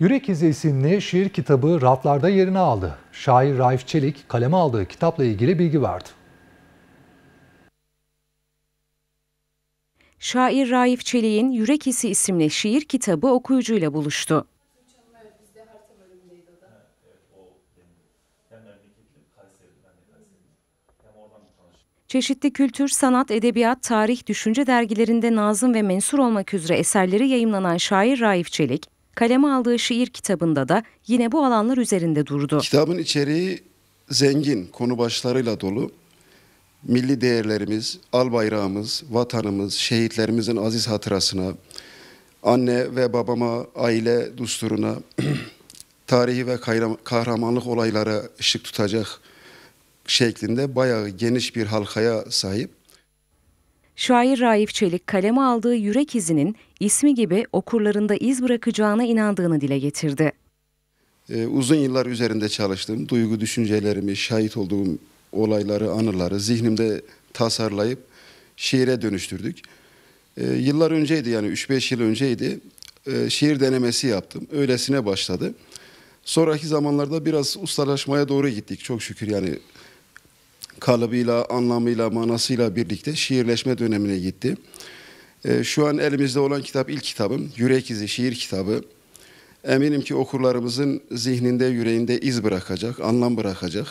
Yürek İzi isimli şiir kitabı raflarda yerini aldı. Şair Raif Çelik kaleme aldığı kitapla ilgili bilgi verdi. Şair Raif Çelik'in Yürek İzi isimli şiir kitabı okuyucuyla buluştu. Çeşitli kültür, sanat, edebiyat, tarih, düşünce dergilerinde nazım ve mensur olmak üzere eserleri yayımlanan şair Raif Çelik, kaleme aldığı şiir kitabında da yine bu alanlar üzerinde durdu. Kitabın içeriği zengin, konu başlarıyla dolu. Milli değerlerimiz, al bayrağımız, vatanımız, şehitlerimizin aziz hatırasına, anne ve babama, aile dusturuna, tarihi ve kahramanlık olaylara ışık tutacak şeklinde bayağı geniş bir halkaya sahip şair Raif Çelik kaleme aldığı Yürek izinin ismi gibi okurlarında iz bırakacağına inandığını dile getirdi. Ee, uzun yıllar üzerinde çalıştım. Duygu düşüncelerimi, şahit olduğum olayları, anıları zihnimde tasarlayıp şiire dönüştürdük. Ee, yıllar önceydi yani 3-5 yıl önceydi. Ee, şiir denemesi yaptım. Öylesine başladı. Sonraki zamanlarda biraz ustalaşmaya doğru gittik çok şükür yani kalıbıyla, anlamıyla, manasıyla birlikte şiirleşme dönemine gitti. E, şu an elimizde olan kitap ilk kitabım, Yürek İzi Şiir Kitabı. Eminim ki okurlarımızın zihninde, yüreğinde iz bırakacak, anlam bırakacak.